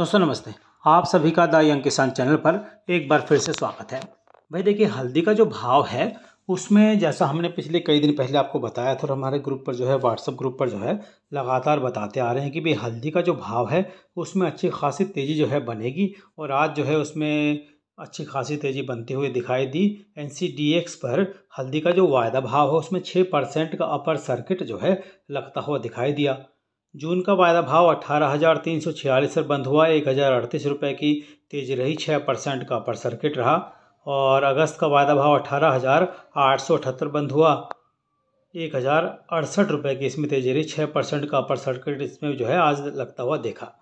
दोस्तों नमस्ते आप सभी का द यंग किसान चैनल पर एक बार फिर से स्वागत है भाई देखिए हल्दी का जो भाव है उसमें जैसा हमने पिछले कई दिन पहले आपको बताया था और हमारे ग्रुप पर जो है व्हाट्सअप ग्रुप पर जो है लगातार बताते आ रहे हैं कि भाई हल्दी का जो भाव है उसमें अच्छी खासी तेज़ी जो है बनेगी और आज जो है उसमें अच्छी खासी तेज़ी बनती हुई दिखाई दी एन पर हल्दी का जो वायदा भाव है उसमें छः परसेंट का अपर सर्किट जो है लगता हुआ दिखाई दिया जून का वायदा भाव अठारह हजार तीन सौ छियालीस पर बंद हुआ एक हजार अड़तीस रुपये की तेजी रही छः परसेंट का अपर सर्किट रहा और अगस्त का वायदा भाव अठारह हजार आठ सौ अठहत्तर बंद हुआ एक हजार अड़सठ रुपये की इसमें तेजी रही छः परसेंट का अपर सर्किट इसमें जो है आज लगता हुआ देखा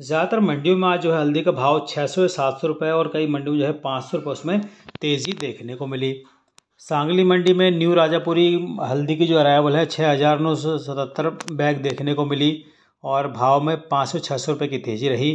ज़्यादातर मंडियों में आज जो है हल्दी का भाव छः सौ सात सौ रुपये और कई मंडियों में जो है पाँच सौ रुपये उसमें तेज़ी देखने को मिली सांगली मंडी में न्यू राजापुरी हल्दी की जो अराइवल है छः हज़ार नौ सौ सतहत्तर बैग देखने को मिली और भाव में पाँच सौ छः सौ रुपये की तेज़ी रही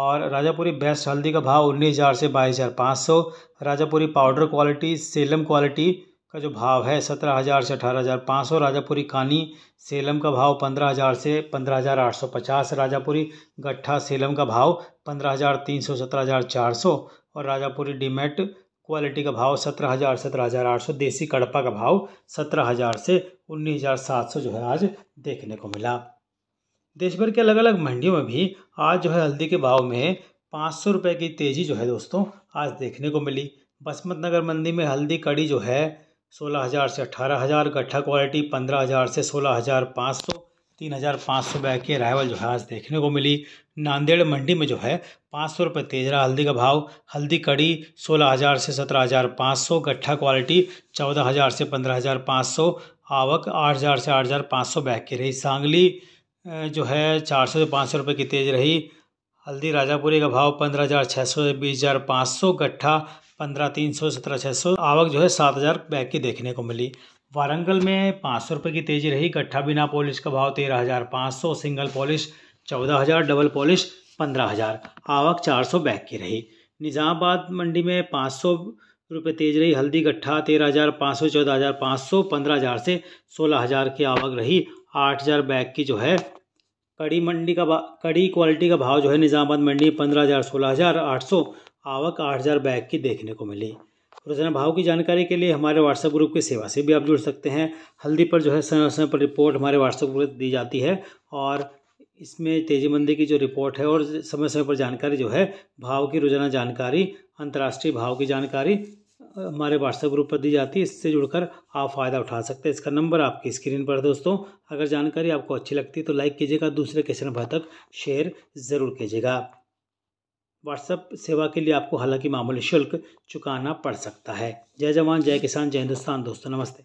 और राजापुरी बेस्ट हल्दी का भाव उन्नीस हज़ार से बाईस हज़ार पाँच सौ Rajapuri powder quality Salem quality का जो भाव है सत्रह हज़ार से अठारह हज़ार पाँच सौ राजापुरी कानी सेलम का भाव पंद्रह हज़ार से पंद्रह हज़ार आठ सौ पचास राजापुरी गट्ठा सेलम का भाव पंद्रह हज़ार तीन सौ सत्रह हज़ार चार सौ और राजापुरी डीमेट क्वालिटी का भाव सत्रह हज़ार सत्रह हज़ार आठ सौ देसी कड़पा का भाव सत्रह हज़ार से उन्नीस हज़ार सात सौ जो है आज देखने को मिला देश भर के अलग अलग मंडियों में भी आज जो है हल्दी के भाव में पाँच सौ रुपये की तेज़ी जो है दोस्तों आज देखने को मिली बसमत नगर मंडी में हल्दी कड़ी जो है सोलह हज़ार से अठारह हज़ार गट्ठा क्वालिटी पंद्रह हज़ार से सोलह हज़ार पाँच सौ तीन हज़ार पाँच सौ रुपये के अराइवल जो है आज देखने को मिली नांदेड़ मंडी में जो है पाँच सौ रुपये तेजरा हल्दी का भाव हल्दी कड़ी सोलह हज़ार से सत्रह हज़ार पाँच सौ गट्ठा क्वालिटी चौदह हज़ार से पंद्रह हज़ार पाँच सौ आवक आठ हज़ार से आठ हज़ार पाँच सौ बैग की रही सांगली जो है चार सौ से पाँच सौ रुपये की तेज रही हल्दी राजापुरी का भाव पंद्रह हज़ार छः सौ से बीस हज़ार पाँच सौ गट्ठा पंद्रह तीन सौ सत्रह छः सौ आवक जो है सात हज़ार बैग की देखने को मिली वारंगल में पाँच सौ रुपये की तेज़ी रही कट्ठा बिना पॉलिश का भाव तेरह हज़ार पाँच सौ सिंगल पॉलिश चौदह हज़ार डबल पॉलिश पंद्रह हज़ार आवक चार सौ बैग की रही निज़ामबाद मंडी में पाँच सौ रुपये तेज रही हल्दी गट्ठा तेरह हज़ार पाँच सौ चौदह हज़ार पाँच सौ पंद्रह हज़ार से सोलह हज़ार की आवक रही आठ हज़ार बैग की जो है कड़ी मंडी का कड़ी क्वालिटी का भाव जो है निज़ामबाद मंडी पंद्रह हज़ार सोलह हज़ार आठ सौ आवक आठ हज़ार बैग की देखने को मिली रोजाना भाव की जानकारी के लिए हमारे व्हाट्सएप ग्रुप की सेवा से भी आप जुड़ सकते हैं हल्दी पर जो है समय समय पर रिपोर्ट हमारे व्हाट्सएप ग्रुप दी जाती है और इसमें तेजी मंदी की जो रिपोर्ट है और समय समय पर जानकारी जो है भाव की रोजाना जानकारी अंतर्राष्ट्रीय भाव की जानकारी हमारे व्हाट्सएप ग्रुप पर दी जाती है इससे जुड़कर आप फ़ायदा उठा सकते हैं इसका नंबर आपकी स्क्रीन पर है दोस्तों अगर जानकारी आपको अच्छी लगती है तो लाइक कीजिएगा दूसरे किसान भाई तक शेयर ज़रूर कीजिएगा व्हाट्सएप सेवा के लिए आपको हालांकि मामूली शुल्क चुकाना पड़ सकता है जय जवान जय किसान जय हिंदुस्तान दोस्तों नमस्ते